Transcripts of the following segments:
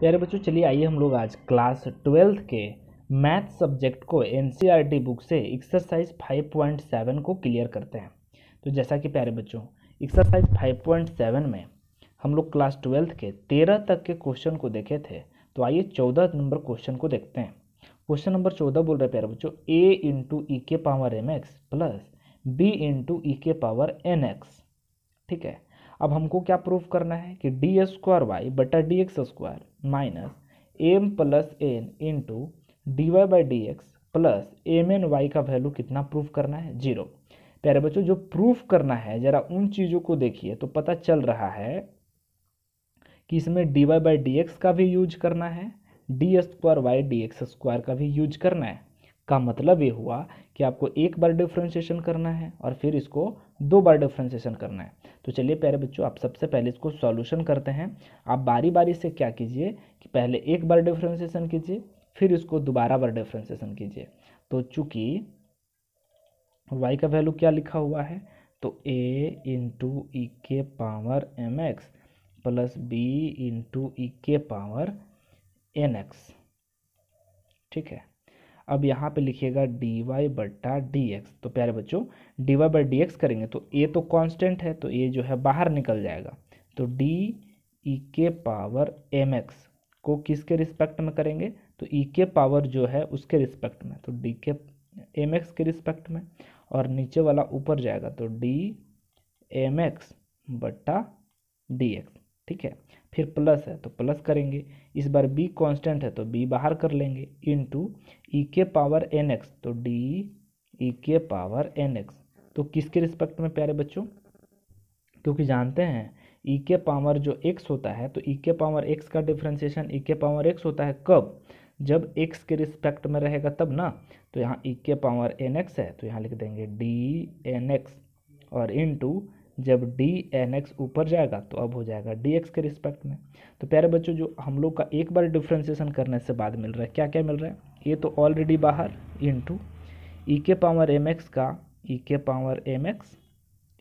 प्यारे बच्चों चलिए आइए हम लोग आज क्लास ट्वेल्थ के मैथ सब्जेक्ट को एन बुक e से एक्सरसाइज 5.7 को क्लियर करते हैं तो जैसा कि प्यारे बच्चों एक्सरसाइज 5.7 में हम लोग क्लास ट्वेल्थ के तेरह तक के क्वेश्चन को देखे थे तो आइए चौदह नंबर क्वेश्चन को देखते हैं क्वेश्चन नंबर चौदह बोल रहे प्यारे बच्चों ए इंटू ई के power M x plus B into E के पावर एन एक्स ठीक है अब हमको क्या प्रूफ करना है कि डी स्क्वायर वाई बटा D x square minus M plus N into D Y by D X plus M N Y का वैल्यू कितना प्रूफ करना है जीरो प्यारे बच्चों जो प्रूफ करना है ज़रा उन चीज़ों को देखिए तो पता चल रहा है कि इसमें D Y by D x का भी यूज करना है D square Y D x square का भी यूज करना है का मतलब ये हुआ कि आपको एक बार डिफ्रेंशिएशन करना है और फिर इसको दो बार डिफ्रेंशिएशन करना है तो चलिए प्यारे बच्चों आप सबसे पहले इसको सॉल्यूशन करते हैं आप बारी बारी से क्या कीजिए कि पहले एक बार डिफ्रेंशिएशन कीजिए फिर इसको दोबारा बार डिफ्रेंशिएशन कीजिए तो चूँकि वाई का वैल्यू क्या लिखा हुआ है तो ए इंटू ई के power M x plus B into E के पावर एन एक्स ठीक है अब यहाँ पे लिखिएगा डी वाई बट्टा डी एक्स तो प्यारे बच्चों D Y by D X करेंगे तो ए तो कांस्टेंट है तो ए जो है बाहर निकल जाएगा तो डी ई e के पावर एम एक्स को किसके रिस्पेक्ट में करेंगे तो ई e के पावर जो है उसके रिस्पेक्ट में तो डी के एम एक्स के रिस्पेक्ट में और नीचे वाला ऊपर जाएगा तो डी एम एक्स बट्टा डी एक्स ठीक है फिर प्लस है तो प्लस करेंगे इस बार बी कांस्टेंट है तो बी बाहर कर लेंगे इन टू ई के पावर एन एक्स तो डी ई e के पावर एन एक्स तो किसके रिस्पेक्ट में प्यारे बच्चों क्योंकि जानते हैं ई e के पावर जो एक्स होता है तो ई e के पावर एक्स का डिफ्रेंसिएशन ई के पावर एक्स होता है कब जब एक्स के रिस्पेक्ट में रहेगा तब ना तो यहाँ ई के पावर एन एक्स है तो यहाँ लिख देंगे डी एन एक्स और इन टू जब डी एन एक्स ऊपर जाएगा तो अब हो जाएगा डी एक्स के रिस्पेक्ट में तो प्यारे बच्चों जो हम लोग का एक बार डिफ्रेंसिएशन करने से बाद मिल रहा है क्या क्या मिल रहा है ये तो ऑलरेडी बाहर इंटू ई e के पावर एम एक्स का ई e के पावर एम एक्स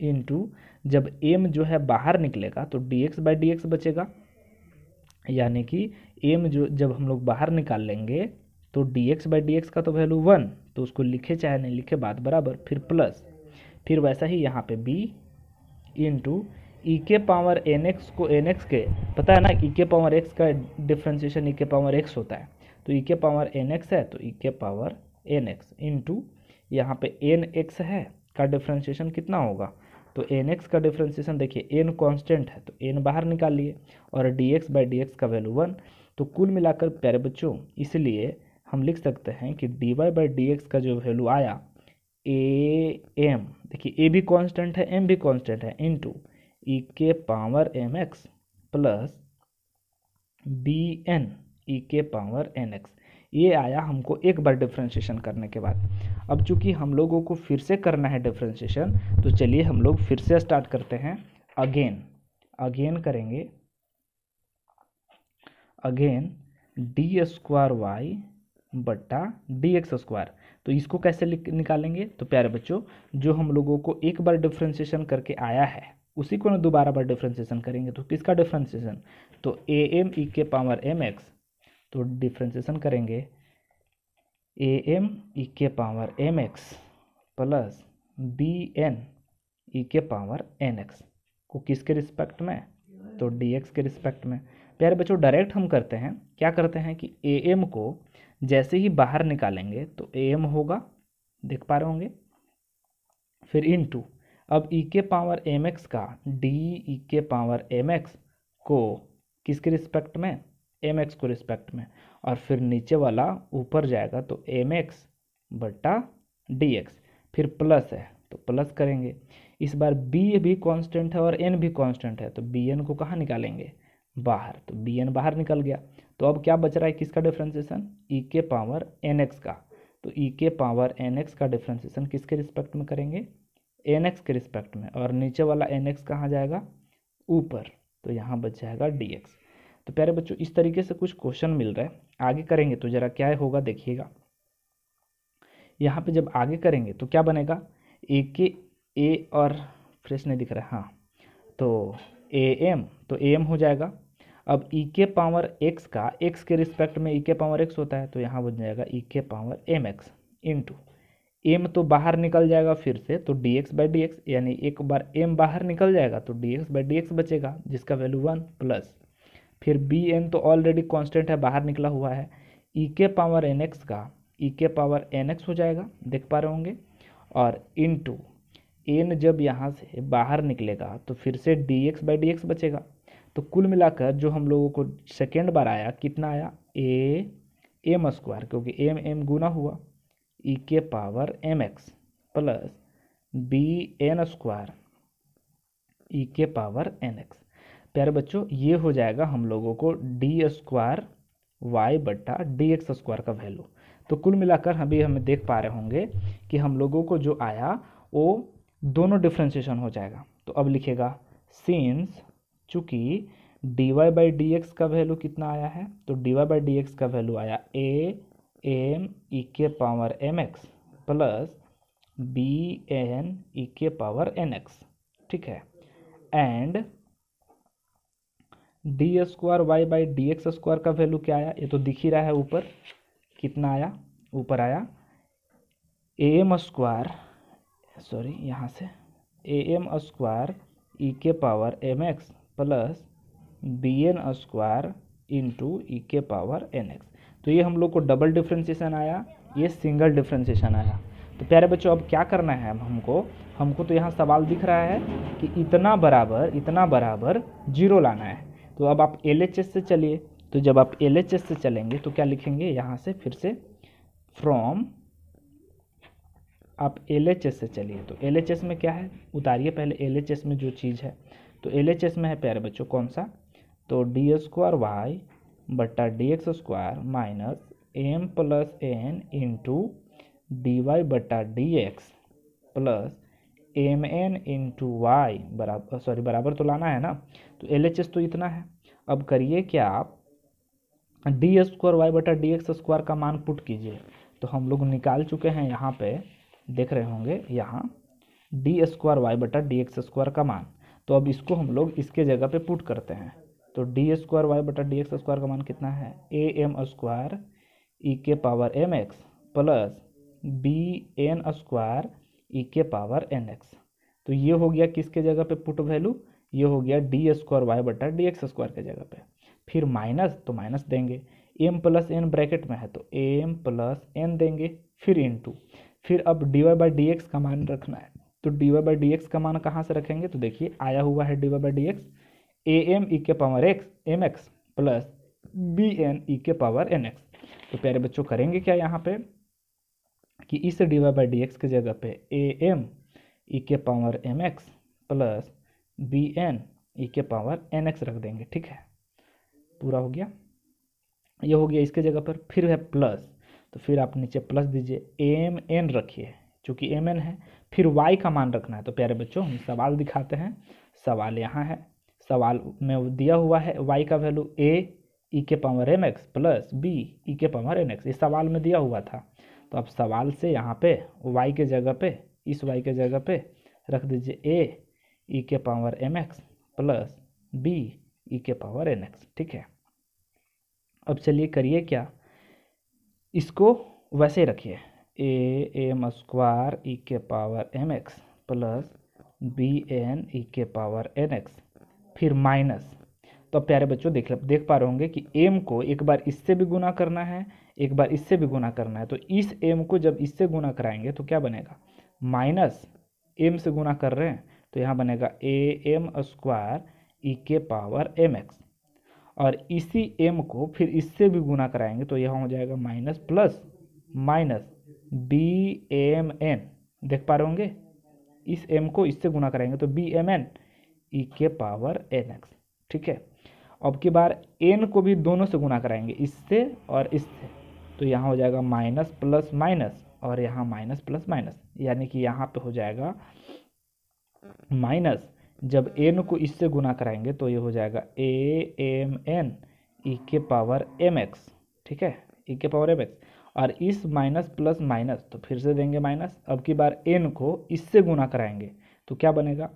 इंटू जब एम जो है बाहर निकलेगा तो D x by D x बचेगा यानी कि एम जो जब हम लोग बाहर निकाल लेंगे तो D x by D x का तो वैल्यू वन तो उसको लिखे चाहे नहीं लिखे बात बराबर फिर प्लस फिर वैसा ही यहाँ पे बी इंटू ई के पावर एन एक्स को एन एक्स के पता है ना ई के पावर एक्स का डिफ्रेंशिएशन ई के पावर एक्स होता है तो ई के पावर एन एक्स है तो ई के पावर एन एक्स इंटू यहाँ पे एन एक्स है का डिफ्रेंशिएशन कितना होगा तो एन एक्स का डिफ्रेंशिएशन देखिए एन कांस्टेंट है तो एन बाहर निकाल लिए और D x by D x का वैल्यू वन तो कुल मिलाकर प्यारे बच्चों इसलिए हम लिख सकते हैं कि D Y by D x का जो वैल्यू आया ए एम देखिए ए भी कांस्टेंट है एम भी कांस्टेंट है इनटू ई e के power M x plus B N E के पावर एन एक्स ये आया हमको एक बार डिफ्रेंशिएशन करने के बाद अब चूंकि हम लोगों को फिर से करना है डिफ्रेंशिएशन तो चलिए हम लोग फिर से स्टार्ट करते हैं अगेन अगेन करेंगे अगेन डी स्क्वायर वाई बट्टा डी एक्स स्क्वायर तो इसको कैसे निकालेंगे तो प्यारे बच्चों जो हम लोगों को एक बार डिफ्रेंशिएशन करके आया है उसी को ना दोबारा बार डिफ्रेंसिएशन करेंगे तो किसका डिफ्रेंशिएशन तो ए एम ई के पावर एम एक्स तो डिफ्रेंशिएशन करेंगे ए एम ई के power M x plus B N E के पावर एन एक्स को किसके रिस्पेक्ट में तो डी एक्स के रिस्पेक्ट में प्यारे बच्चों डायरेक्ट हम करते हैं क्या करते हैं कि ए एम को जैसे ही बाहर निकालेंगे तो ए एम होगा देख पा रहे होंगे फिर इन टू अब ई e के पावर एम एक्स का डी ई e के पावर एम एक्स को किसके रिस्पेक्ट में एम एक्स को रिस्पेक्ट में और फिर नीचे वाला ऊपर जाएगा तो एम एक्स बटा डी एक्स फिर प्लस है तो प्लस करेंगे इस बार बी भी कांस्टेंट है और एन भी कांस्टेंट है तो बी एन को कहाँ निकालेंगे बाहर तो बी एन बाहर निकल गया तो अब क्या बच रहा है किसका डिफ्रेंसिएशन ई e के पावर एन एक्स का तो ई e के पावर एन एक्स का डिफ्रेंसिएशन किसके रिस्पेक्ट में करेंगे एन एक्स के रिस्पेक्ट में और नीचे वाला एन एक्स कहाँ जाएगा ऊपर तो यहाँ बच जाएगा डी एक्स तो प्यारे बच्चों इस तरीके से कुछ क्वेश्चन मिल रहा है आगे करेंगे तो ज़रा क्या होगा देखिएगा यहाँ पे जब आगे करेंगे तो क्या बनेगा ए के ए और फ्रेश नहीं दिख रहा है हाँ तो ए एम तो ए एम हो जाएगा अब ई e के पावर एक्स का एक्स के रिस्पेक्ट में ई के पावर एक्स होता है तो यहाँ बन जाएगा ई के power M X into M तो बाहर निकल जाएगा फिर से तो D x by D X यानी एक बार एम बाहर निकल जाएगा तो D x by D x बचेगा जिसका वैल्यू वन प्लस फिर बी एन तो ऑलरेडी कॉन्स्टेंट है बाहर निकला हुआ है ई के पावर एन एक्स का ई के पावर एन एक्स हो जाएगा देख पा रहे होंगे और इन टू एन जब यहाँ से बाहर निकलेगा तो फिर से D x by D x बचेगा तो कुल मिलाकर जो हम लोगों को सेकेंड बार आया कितना आया ए एम स्क्वायर क्योंकि एम एम गुना हुआ ई e के power M x plus B N square ई के पावर एन एक्स प्यारे बच्चों ये हो जाएगा हम लोगों को डी स्क्वायर वाई बट्टा डी एक्स स्क्वायर का वैल्यू तो कुल मिलाकर अभी हमें देख पा रहे होंगे कि हम लोगों को जो आया वो दोनों डिफ्रेंशिएशन हो जाएगा तो अब लिखेगा सिंस चूँकि D Y by D x का वैल्यू कितना आया है तो D Y by D x का वैल्यू आया ए एम ई के power M x plus B N E के पावर एन एक्स ठीक है and D square Y by D x square का वैल्यू क्या आया ये तो दिख ही रहा है ऊपर कितना आया ऊपर आया ए एम स्क्वायर सॉरी यहाँ से ए एम स्क्वायर ई के power M x plus B N square into E के पावर एन एक्स तो ये हम लोग को डबल डिफ्रेंसिएशन आया ये सिंगल डिफ्रेंसिएशन आया तो प्यारे बच्चों अब क्या करना है हमको हमको तो यहाँ सवाल दिख रहा है कि इतना बराबर इतना बराबर जीरो लाना है तो अब आप एल से चलिए तो जब आप एल से चलेंगे तो क्या लिखेंगे यहाँ से फिर से फ्रॉम आप एल से चलिए तो एल में क्या है उतारिए पहले एल में जो चीज़ है तो एल एच एस में है प्यारे बच्चों कौन सा तो डी स्क्वायर वाई बट्टा D x square minus M plus N into D Y बट्टा D X plus M N into Y बराबर सॉरी बराबर तो लाना है ना तो एल एच एस तो इतना है अब करिए क्या आप डी स्क्वायर वाई बटा डी एक्स स्क्वायर का मान पुट कीजिए तो हम लोग निकाल चुके हैं यहाँ पे देख रहे होंगे यहाँ डी स्क्वायर वाई बटा डी एक्स स्क्वायर का मान तो अब इसको हम लोग इसके जगह पे पुट करते हैं तो डी स्क्वायर वाई बटा डी एक्स स्क्वायर का मान कितना है ए एम स्क्वायर ई के power M x plus B N square ई के पावर एन एक्स तो ये हो गया किसके जगह पे पुट वैल्यू ये हो गया डी स्क्वायर वाई बटा डी एक्स स्क्वायर के जगह पे फिर माइनस तो माइनस देंगे एम प्लस एन ब्रैकेट में है तो एम प्लस एन देंगे फिर इन टू फिर अब d Y by D x का मान रखना है तो D Y by D x का मान कहाँ से रखेंगे तो देखिए आया हुआ है d Y by D x a M E के power x m x plus B N E के पावर एन एक्स तो प्यारे बच्चों करेंगे क्या यहाँ पे कि इस d Y by D x की जगह पे ए एम ई के power M x plus B N E के पावर एन एक्स रख देंगे ठीक है पूरा हो गया ये हो गया इसके जगह पर फिर है प्लस तो फिर आप नीचे प्लस दीजिए एम एन रखिए चूँकि एम एन है फिर वाई का मान रखना है तो प्यारे बच्चों हम सवाल दिखाते हैं सवाल यहाँ है सवाल में दिया हुआ है वाई का वैल्यू ए ई के power M x plus b e के पावर एन एक्स इस सवाल में दिया हुआ था तो अब सवाल से यहाँ पे वाई के जगह पे इस वाई के जगह पे रख दीजिए ए ई e के power M x plus b e के पावर एन एक्स ठीक है अब चलिए करिए क्या इसको वैसे ही रखिए ए एम स्क्वायर ई के power M x plus B N E के पावर एन एक्स फिर माइनस तो प्यारे बच्चों देख देख पा रहे होंगे कि एम को एक बार इससे भी गुना करना है एक बार इससे भी गुना करना है तो इस एम को जब इससे गुना कराएंगे तो क्या बनेगा माइनस एम से गुना कर रहे हैं तो यहाँ बनेगा ए एम स्क्वायर ई के पावर एम एक्स और इसी एम को फिर इससे भी गुना कराएंगे तो यहाँ हो जाएगा minus plus minus b m n देख पा रहे होंगे इस एम को इससे गुना करेंगे तो बी एम एन ई के पावर एन एक्स ठीक है अब की बार एन को भी दोनों से गुना कराएंगे इससे और इससे तो यहाँ हो जाएगा माइनस प्लस माइनस और यहाँ माइनस प्लस माइनस यानी कि यहाँ पे हो जाएगा माइनस जब एन को इससे गुना कराएंगे तो ये हो जाएगा ए एम एन ई के पावर एम एक्स ठीक है ई e के पावर एम एक्स और इस माइनस प्लस माइनस तो फिर से देंगे माइनस अब की बार एन को इससे गुना कराएंगे तो क्या बनेगा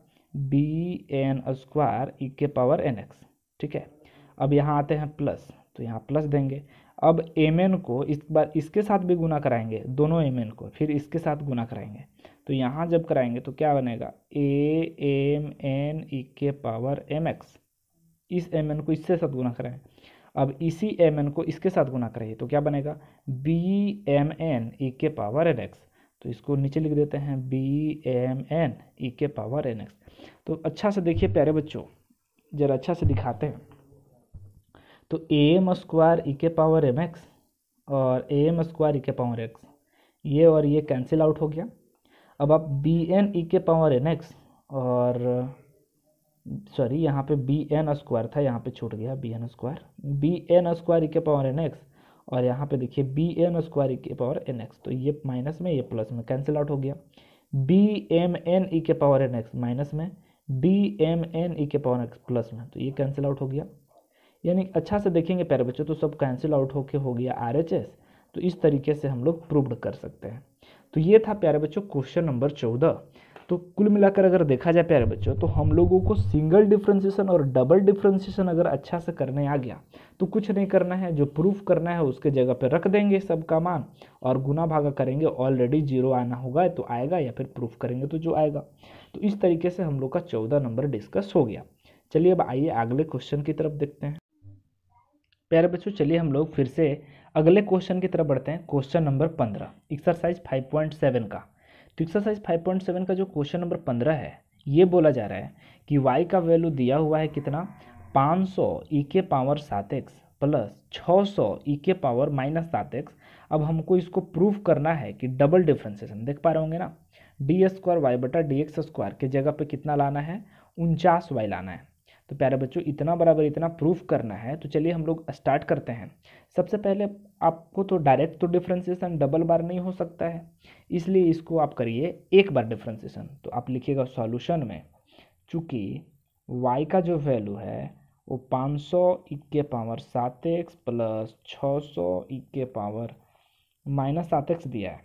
बी एन स्क्वायर ई के पावर एन एक्स ठीक है अब यहाँ आते हैं प्लस तो यहाँ प्लस देंगे अब एम एन को इस बार इसके साथ भी गुना कराएंगे दोनों एम एन को फिर इसके साथ गुना कराएंगे तो यहाँ जब कराएंगे तो क्या बनेगा ए एम एन ई के पावर एम एक्स इस एम एन को इससे साथ गुना कराएंगे अब इसी एम एन को इसके साथ गुना करिए तो क्या बनेगा बी एम एन ई के पावर एन एक्स तो इसको नीचे लिख देते हैं बी एम एन ई के पावर एन एक्स तो अच्छा से देखिए प्यारे बच्चों ज़रा अच्छा से दिखाते हैं तो ए एम स्क्वायर ई के पावर एम एक्स और ए एम स्क्वायर ई के पावर एक्स ये और ये कैंसिल आउट हो गया अब आप बी एन ई के पावर एन एक्स और सॉरी यहाँ पे बी एन स्क्वायर था यहाँ पे छूट गया B N square B N square के पावर एन एक्स और यहाँ पे देखिए बी एन स्क्वायर के पावर एन एक्स तो ये माइनस में ये प्लस में कैंसिल आउट हो गया बी एम एन ई के पावर एन एक्स माइनस में बी एम एन ई के पावर एक्स प्लस में तो ये कैंसिल आउट हो गया यानी अच्छा से देखेंगे प्यारे बच्चों तो सब कैंसिल आउट होके हो गया आर एच एस तो इस तरीके से हम लोग प्रूव्ड कर सकते हैं तो ये था प्यारे बच्चों क्वेश्चन नंबर चौदह तो कुल मिलाकर अगर देखा जाए प्यारे बच्चों तो हम लोगों को सिंगल डिफ्रेंसिएशन और डबल डिफ्रेंसिएशन अगर अच्छा से करने आ गया तो कुछ नहीं करना है जो प्रूफ करना है उसके जगह पर रख देंगे सबका मान और गुना भागा करेंगे ऑलरेडी जीरो आना होगा तो आएगा या फिर प्रूफ करेंगे तो जो आएगा तो इस तरीके से हम लोग का चौदह नंबर डिस्कस हो गया चलिए अब आइए अगले क्वेश्चन की तरफ देखते हैं प्यारे बच्चों चलिए हम लोग फिर से अगले क्वेश्चन की तरफ बढ़ते हैं क्वेश्चन नंबर पंद्रह एक्सरसाइज फाइव पॉइंट सेवन का तो एक्सरसाइज 5.7 का जो क्वेश्चन नंबर 15 है ये बोला जा रहा है कि y का वैल्यू दिया हुआ है कितना 500 सौ ई e के पावर सात एक्स प्लस छः सौ ई e के पावर माइनस सात एक्स अब हमको इसको प्रूफ करना है कि डबल डिफ्रेंसेशन देख पा रहे होंगे ना डी स्क्वायर वाई बटा डी एक्स स्क्वायर की जगह पे कितना लाना है उनचास वाई लाना है तो प्यारे बच्चों इतना बराबर इतना प्रूफ करना है तो चलिए हम लोग स्टार्ट करते हैं सबसे पहले आपको तो डायरेक्ट तो डिफ्रेंसिएशन डबल बार नहीं हो सकता है इसलिए इसको आप करिए एक बार डिफ्रेंसिएशन तो आप लिखिएगा सॉल्यूशन में चूँकि वाई का जो वैल्यू है वो पाँच सौ इक्के e पावर सात एक्स प्लस छः सौ इक्के पावर माइनस सात एक्स दिया है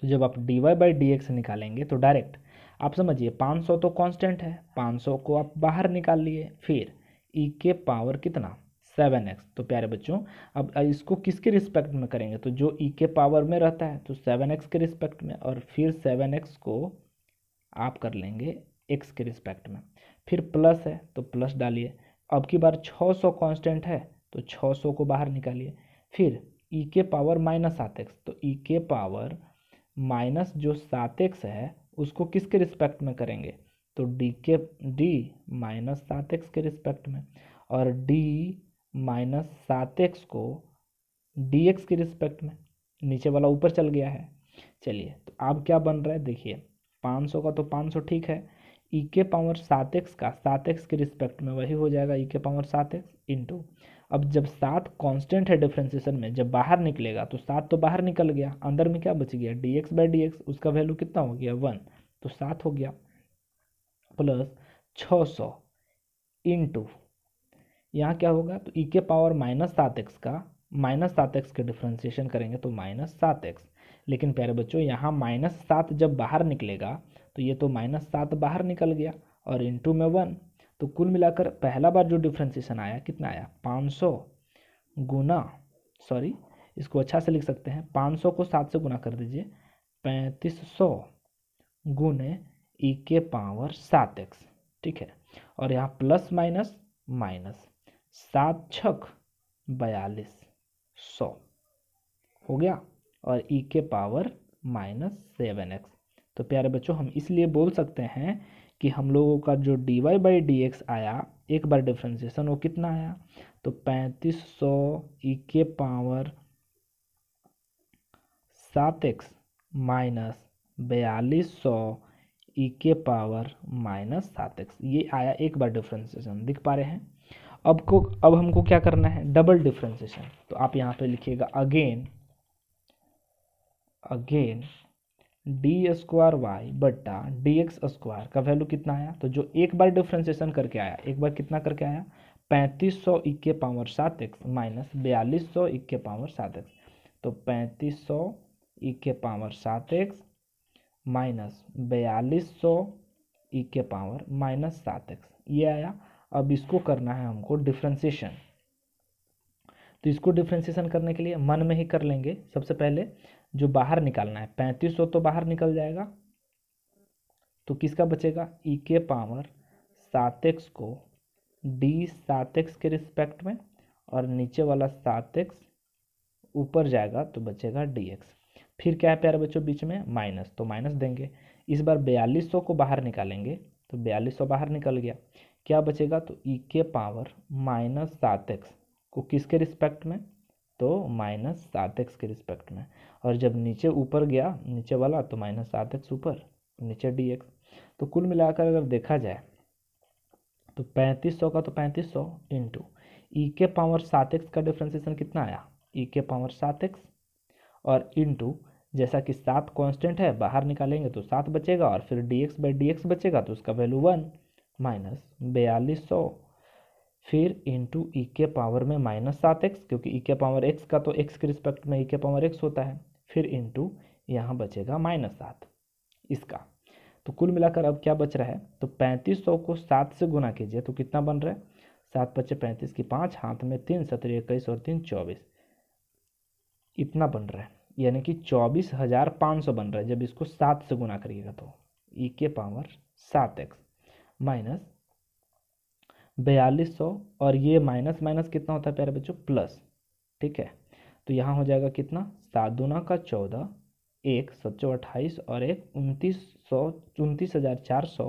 तो जब आप d Y by D x निकालेंगे तो डायरेक्ट आप समझिए 500 तो कांस्टेंट है 500 को आप बाहर निकाल लिए फिर ई e के पावर कितना सेवन एक्स तो प्यारे बच्चों अब इसको किसके रिस्पेक्ट में करेंगे तो जो ई e के पावर में रहता है तो सेवन एक्स के रिस्पेक्ट में और फिर सेवन एक्स को आप कर लेंगे एक्स के रिस्पेक्ट में फिर प्लस है तो प्लस डालिए अब की बार छः सौ कॉन्स्टेंट है तो छः सौ को बाहर निकालिए फिर ई e के पावर माइनस सात एक्स तो ई के पावर माइनस जो सात एक्स है उसको किसके रिस्पेक्ट में करेंगे तो डी के डी माइनस सात एक्स के रिस्पेक्ट में और डी माइनस सात एक्स को डी एक्स के रिस्पेक्ट में नीचे वाला ऊपर चल गया है चलिए तो अब क्या बन रहा है देखिए पाँच सौ का तो पाँच सौ ठीक है ई e के पावर सात एक्स का सात एक्स के रिस्पेक्ट में वही हो जाएगा ई e के पावर सात एक्स इंटू अब जब सात कांस्टेंट है डिफ्रेंसिएशन में जब बाहर निकलेगा तो सात तो बाहर निकल गया अंदर में क्या बच गया d x by D x उसका वैल्यू कितना हो गया वन तो सात हो गया प्लस छ सौ इंटू यहाँ क्या होगा तो ई e के पावर माइनस सात एक्स का माइनस सात एक्स के डिफ्रेंसिएशन करेंगे तो माइनस सात एक्स लेकिन प्यारे बच्चों यहाँ माइनस सात जब बाहर निकलेगा तो ये तो माइनस सात बाहर निकल गया और इंटू में वन तो कुल मिलाकर पहला बार जो डिफ्रेंसिएशन आया कितना आया पाँच सौ गुना सॉरी इसको अच्छा से लिख सकते हैं पाँच सौ को सात से गुना कर दीजिए पैंतीस सौ गुने ई e के पावर सात एक्स ठीक है और यहाँ प्लस माइनस माइनस सात छक बयालीस सौ हो गया और ई e के पावर माइनस सेवन एक्स तो प्यारे बच्चों हम इसलिए बोल सकते हैं कि हम लोगों का जो d Y by D x आया एक बार डिफ्रेंसिएशन वो कितना आया तो पैंतीस सौ ई e के पावर सात एक्स माइनस बयालीस सौ ई e के पावर माइनस सात एक्स ये आया एक बार डिफ्रेंसिएशन दिख पा रहे हैं अब को अब हमको क्या करना है डबल डिफ्रेंसिएशन तो आप यहाँ पे लिखिएगा again again D square Y बट्टा डी एक्स स्क्वायर का वैल्यू कितना आया तो जो एक बार डिफ्रेंसिएशन करके आया एक बार कितना करके आया पैंतीस सौ इक्के पावर सात एक्स माइनस बयालीस सौ इक्के पावर सात एक्स तो पैंतीस सौ इक्के पावर सात एक्स माइनस बयालीस सौ इक्के पावर माइनस सात एक्स ये आया अब इसको करना है हमको डिफ्रेंसिएशन तो इसको डिफ्रेंसिएशन करने के लिए मन में ही कर लेंगे सबसे पहले जो बाहर निकालना है पैंतीस सौ तो बाहर निकल जाएगा तो किसका बचेगा ई e के पावर सात एक्स को डी सात एक्स के रिस्पेक्ट में और नीचे वाला सात एक्स ऊपर जाएगा तो बचेगा डी एक्स फिर क्या है प्यारे बच्चों बीच में माइनस तो माइनस देंगे इस बार बयालीस सौ को बाहर निकालेंगे तो बयालीस सौ बाहर निकल गया क्या बचेगा तो ई e के पावर माइनस सात एक्स को किसके रिस्पेक्ट में तो माइनस सात एक्स के रिस्पेक्ट में और जब नीचे ऊपर गया नीचे वाला तो माइनस सात एक्स ऊपर नीचे डी एक्स तो कुल मिलाकर अगर देखा जाए तो पैंतीस सौ का तो पैंतीस सौ इंटू ई के पावर सात एक्स का डिफ्रेंसिएशन कितना आया ई के पावर सात एक्स और इंटू जैसा कि सात कांस्टेंट है बाहर निकालेंगे तो सात बचेगा और फिर d x by D x बचेगा तो उसका वैल्यू वन माइनस बयालीस सौ फिर इंटू ई e के पावर में माइनस सात एक्स क्योंकि ई e के पावर एक्स का तो एक्स के रिस्पेक्ट में ई e के पावर एक्स होता है फिर इंटू यहाँ बचेगा माइनस सात इसका तो कुल मिलाकर अब क्या बच रहा है तो पैंतीस सौ को सात से गुना कीजिए तो कितना बन रहा है सात पच्चे पैंतीस की पाँच हाथ में तीन सत्रह इक्कीस और तीन चौबीस इतना बन रहा है यानी कि चौबीस हज़ार पाँच सौ बन रहा है जब इसको सात से गुना करिएगा तो ई के पावर सात एक्स माइनस बयालीस सौ और ये माइनस माइनस कितना होता है प्यारे बच्चों प्लस ठीक है तो यहाँ हो जाएगा कितना सात दुना का चौदह एक सौ अट्ठाईस और एक उनतीस सौ उनतीस हज़ार चार सौ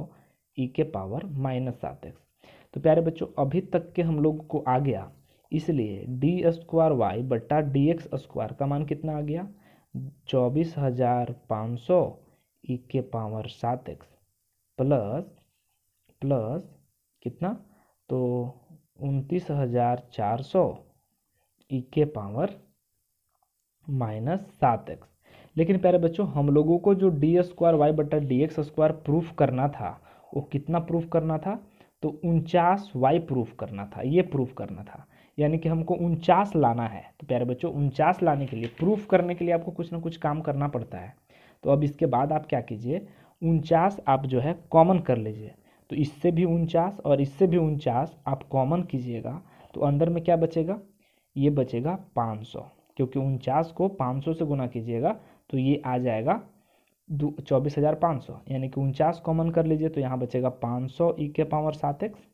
ई e के पावर माइनस सात एक्स तो प्यारे बच्चों अभी तक के हम लोग को आ गया इसलिए डी स्क्वायर वाई बट्टा डी एक्स स्क्वायर का मान कितना आ गया चौबीस हज़ार पाँच सौ ई e के पावर सात एक्स प्लस प्लस कितना तो उनतीस हज़ार चार सौ ई के पावर माइनस सात एक्स लेकिन प्यारे बच्चों हम लोगों को जो डी स्क्वायर वाई बटा डी एक्स स्क्वायर प्रूफ करना था वो कितना प्रूफ करना था तो उनचास वाई प्रूफ करना था ये प्रूफ करना था यानी कि हमको उनचास लाना है तो प्यारे बच्चों उनचास लाने के लिए प्रूफ करने के लिए आपको कुछ ना कुछ काम करना पड़ता है तो अब इसके बाद आप क्या कीजिए उनचास आप जो है कॉमन कर लीजिए तो इससे भी उनचास और इससे भी उनचास आप कॉमन कीजिएगा तो अंदर में क्या बचेगा ये बचेगा पाँच सौ क्योंकि उनचास को पाँच सौ से गुना कीजिएगा तो ये आ जाएगा दो चौबीस हज़ार पाँच सौ यानी कि उनचास कॉमन कर लीजिए तो यहाँ बचेगा पाँच सौ ई e के पावर सात एक्स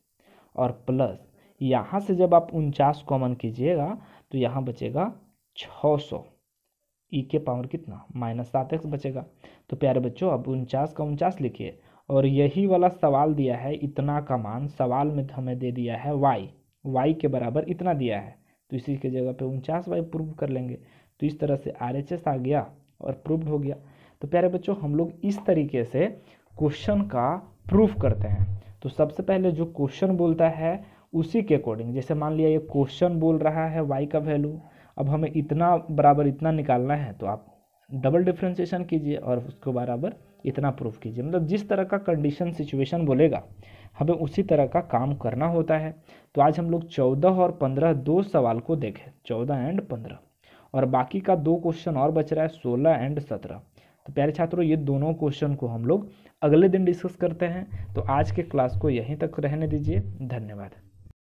और प्लस यहाँ से जब आप उनचास कॉमन कीजिएगा तो यहाँ बचेगा छः सौ ई e के पावर कितना माइनस सात एक्स बचेगा तो प्यारे बच्चों अब उनचास का उनचास लिखिए और यही वाला सवाल दिया है इतना का मान सवाल में हमें दे दिया है वाई वाई के बराबर इतना दिया है तो इसी के जगह पे उनचास वाई प्रूव कर लेंगे तो इस तरह से आर एच एस आ गया और प्रूव हो गया तो प्यारे बच्चों हम लोग इस तरीके से क्वेश्चन का प्रूफ करते हैं तो सबसे पहले जो क्वेश्चन बोलता है उसी के अकॉर्डिंग जैसे मान लिया ये क्वेश्चन बोल रहा है वाई का वैल्यू अब हमें इतना बराबर इतना निकालना है तो आप डबल डिफ्रेंशिएशन कीजिए और उसको बराबर इतना प्रूफ कीजिए मतलब जिस तरह का कंडीशन सिचुएशन बोलेगा हमें उसी तरह का काम करना होता है तो आज हम लोग चौदह और पंद्रह दो सवाल को देखें चौदह एंड पंद्रह और बाकी का दो क्वेश्चन और बच रहा है सोलह एंड सत्रह तो प्यारे छात्रों ये दोनों क्वेश्चन को हम लोग अगले दिन डिस्कस करते हैं तो आज के क्लास को यहीं तक रहने दीजिए धन्यवाद